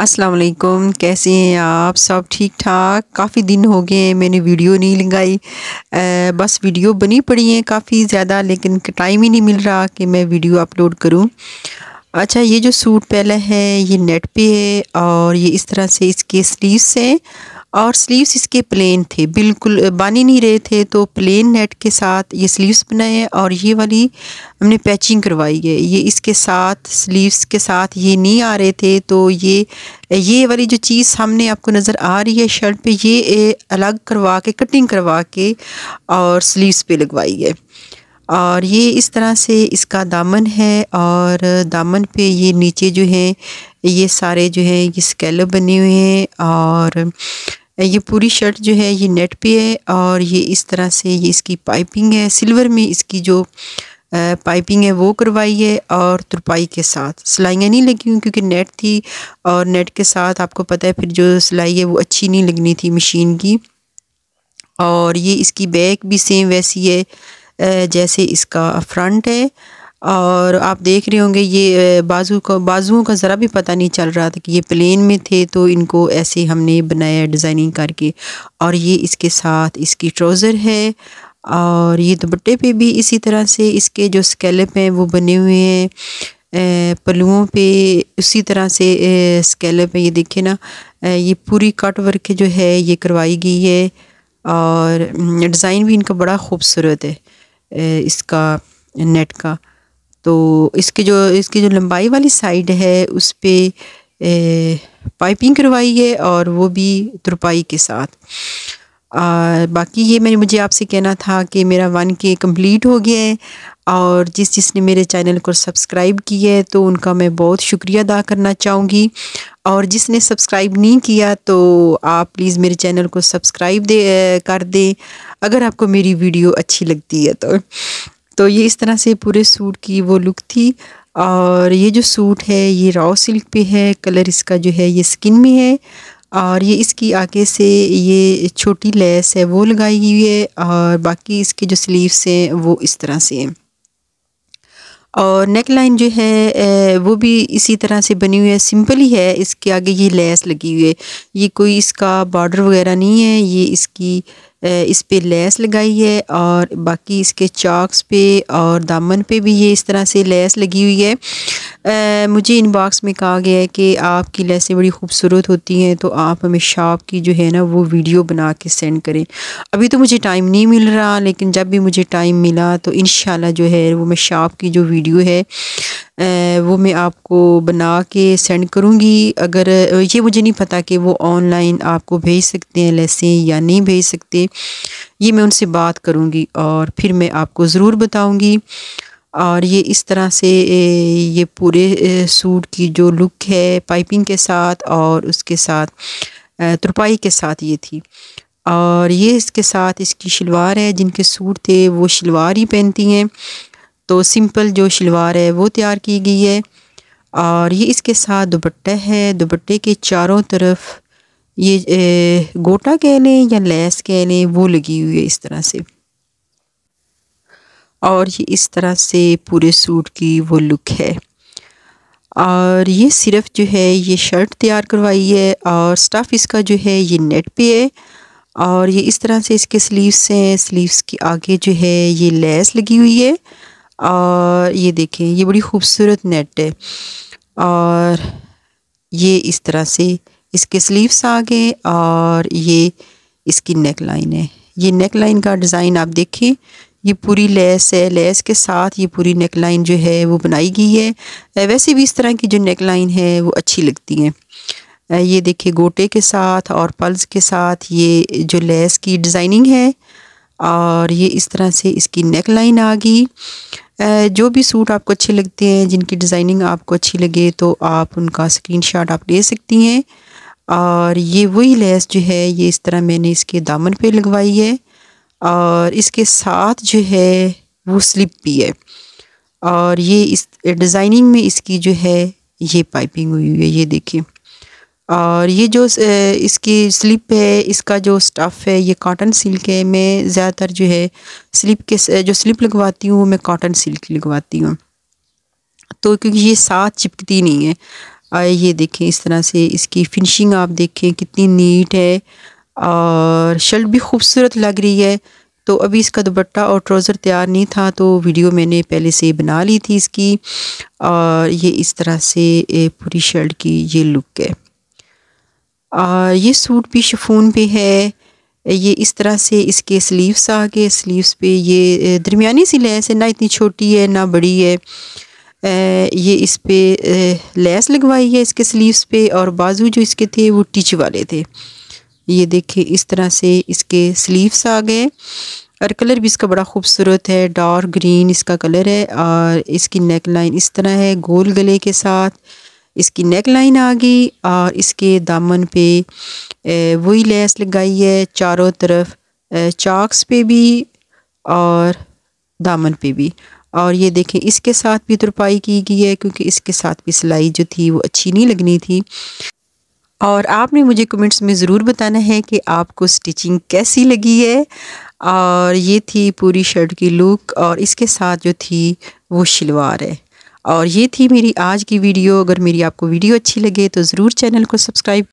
अस्सलाम वालेकुम कैसे हैं आप सब ठीक ठाक काफ़ी दिन हो गए मैंने वीडियो नहीं लगाई बस वीडियो बनी पड़ी है काफ़ी ज़्यादा लेकिन टाइम ही नहीं मिल रहा कि मैं वीडियो अपलोड करूं अच्छा ये जो सूट पहला है ये नेट पे है और ये इस तरह से इसके स्लीव्स हैं और स्लीव्स इसके प्लेन थे बिल्कुल बन ही नहीं रहे थे तो प्लेन नेट के साथ ये स्लीव्स बनाए हैं और ये वाली हमने पैचिंग करवाई है ये इसके साथ स्लीव्स के साथ ये नहीं आ रहे थे तो ये ये वाली जो चीज़ सामने आपको नज़र आ रही है शर्ट पे ये अलग करवा के कटिंग करवा के और स्लीव्स पे लगवाई है और ये इस तरह से इसका दामन है और दामन पे ये नीचे जो है ये सारे जो है ये स्केल बने हुए हैं और ये पूरी शर्ट जो है ये नेट पे है और ये इस तरह से ये इसकी पाइपिंग है सिल्वर में इसकी जो पाइपिंग है वो करवाई है और तुरपाई के साथ सिलाइयाँ नहीं लगी हुई क्योंकि नेट थी और नेट के साथ आपको पता है फिर जो सिलाई है वो अच्छी नहीं लगनी थी मशीन की और ये इसकी बैक भी सेम वैसी है जैसे इसका फ्रंट है और आप देख रहे होंगे ये बाजू का बाजुओं का ज़रा भी पता नहीं चल रहा था कि ये प्लेन में थे तो इनको ऐसे हमने बनाया डिज़ाइनिंग करके और ये इसके साथ इसकी ट्राउज़र है और ये दुपट्टे पे भी इसी तरह से इसके जो स्केलप हैं वो बने हुए हैं पलुओं पे उसी तरह से स्केलप है ये देखिए ना ये पूरी कट वर्क जो है ये करवाई गई है और हम्म, डिज़ाइन भी इनका बड़ा खूबसूरत है इसका नेट का तो इसकी जो इसकी जो लंबाई वाली साइड है उस पर पाइपिंग करवाई है और वो भी तुरपाई के साथ और बाकी ये मैंने मुझे आपसे कहना था कि मेरा वन के कम्प्लीट हो गया है और जिस जिसने मेरे चैनल को सब्सक्राइब किया है तो उनका मैं बहुत शुक्रिया अदा करना चाहूँगी और जिसने सब्सक्राइब नहीं किया तो आप प्लीज़ मेरे चैनल को सब्सक्राइब दे कर दें अगर आपको मेरी वीडियो अच्छी लगती है तो तो ये इस तरह से पूरे सूट की वो लुक थी और ये जो सूट है ये रॉ सिल्क पे है कलर इसका जो है ये स्किन में है और ये इसकी आगे से ये छोटी लेस है वो लगाई हुई है और बाकी इसके जो स्लीव्स हैं वो इस तरह से हैं और नेक लाइन जो है वो भी इसी तरह से बनी हुई है सिंपल ही है इसके आगे ये लेस लगी हुई है ये कोई इसका बॉर्डर वगैरह नहीं है ये इसकी इस पे लेस लगाई है और बाकी इसके चॉक्स पे और दामन पे भी ये इस तरह से लेस लगी हुई है मुझे इनबॉक्स में कहा गया है कि आपकी लेसें बड़ी खूबसूरत होती हैं तो आप हमें शॉप की जो है ना वो वीडियो बना के सेंड करें अभी तो मुझे टाइम नहीं मिल रहा लेकिन जब भी मुझे टाइम मिला तो इन जो है वो मैं शॉप की जो वीडियो है वो मैं आपको बना के सेंड करूँगी अगर ये मुझे नहीं पता कि वो ऑनलाइन आपको भेज सकते हैं लेसें या नहीं भेज सकते ये मैं उनसे बात करूँगी और फिर मैं आपको ज़रूर बताऊँगी और ये इस तरह से ये पूरे सूट की जो लुक है पाइपिंग के साथ और उसके साथ तुरपाई के साथ ये थी और ये इसके साथ इसकी शलवार है जिनके सूट थे वो शलवार ही पहनती हैं तो सिंपल जो शलवार है वो तैयार की गई है और ये इसके साथ दुपट्टा है दुपट्टे के चारों तरफ ये गोटा कह लें या लैस कह लें वो लगी हुई है इस तरह से और ये इस तरह से पूरे सूट की वो लुक है और ये सिर्फ जो है ये शर्ट तैयार करवाई है और स्टफ़ इसका जो है ये नेट पे है और ये इस तरह से इसके स्लीव्स हैं स्लीव्स के आगे जो है ये लेस लगी हुई है और ये देखें ये बड़ी खूबसूरत नेट है और ये इस तरह से इसके स्लीव्स आ गए और ये इसकी नेक लाइन है ये नेक लाइन का डिज़ाइन आप देखें ये पूरी लेस है लेस के साथ ये पूरी नेक लाइन जो है वो बनाई गई है वैसे भी इस तरह की जो नेक लाइन है वो अच्छी लगती है ये देखिए गोटे के साथ और पल्स के साथ ये जो लेस की डिज़ाइनिंग है और ये इस तरह से इसकी नेक लाइन आ गई जो भी सूट आपको अच्छे लगते हैं जिनकी डिज़ाइनिंग आपको अच्छी लगे तो आप उनका शॉट आप ले सकती हैं और ये वही लेस जो है ये इस तरह मैंने इसके दामन पे लगवाई है और इसके साथ जो है वो स्लिप भी है और ये इस डिज़ाइनिंग में इसकी जो है ये पाइपिंग हुई हुई है ये देखिए और ये जो इसकी स्लिप है इसका जो स्टफ़ है ये कॉटन सिल्क है मैं ज़्यादातर जो है स्लिप के जो स्लिप लगवाती हूँ मैं कॉटन सिल्क लगवाती हूँ तो क्योंकि ये साथ चिपकती नहीं है ये देखें इस तरह से इसकी फिनिशिंग आप देखें कितनी नीट है और शर्ट भी खूबसूरत लग रही है तो अभी इसका दुपट्टा और ट्राउज़र तैयार नहीं था तो वीडियो मैंने पहले से बना ली थी इसकी और ये इस तरह से पूरी शर्ट की ये लुक है और ये सूट भी शफून पे है ये इस तरह से इसके स्लीव्स आ गए स्लीव्स पे ये दरमिया सी लैस है ना इतनी छोटी है ना बड़ी है ये इस पे लैस लगवाई है इसके स्लीव्स पे और बाजू जो इसके थे वो टिच वाले थे ये देखिए इस तरह से इसके स्लीव्स आ गए और कलर भी इसका बड़ा खूबसूरत है डार्क ग्रीन इसका कलर है और इसकी नेक लाइन इस तरह है गोल गले के साथ इसकी नेक लाइन आ गई और इसके दामन पे वही लेस लगाई है चारों तरफ चाक्स पे भी और दामन पे भी और ये देखें इसके साथ भी तुरपाई की गई है क्योंकि इसके साथ भी सिलाई जो थी वो अच्छी नहीं लगनी थी और आपने मुझे कमेंट्स में ज़रूर बताना है कि आपको स्टिचिंग कैसी लगी है और ये थी पूरी शर्ट की लुक और इसके साथ जो थी वो शलवार है और ये थी मेरी आज की वीडियो अगर मेरी आपको वीडियो अच्छी लगे तो ज़रूर चैनल को सब्सक्राइब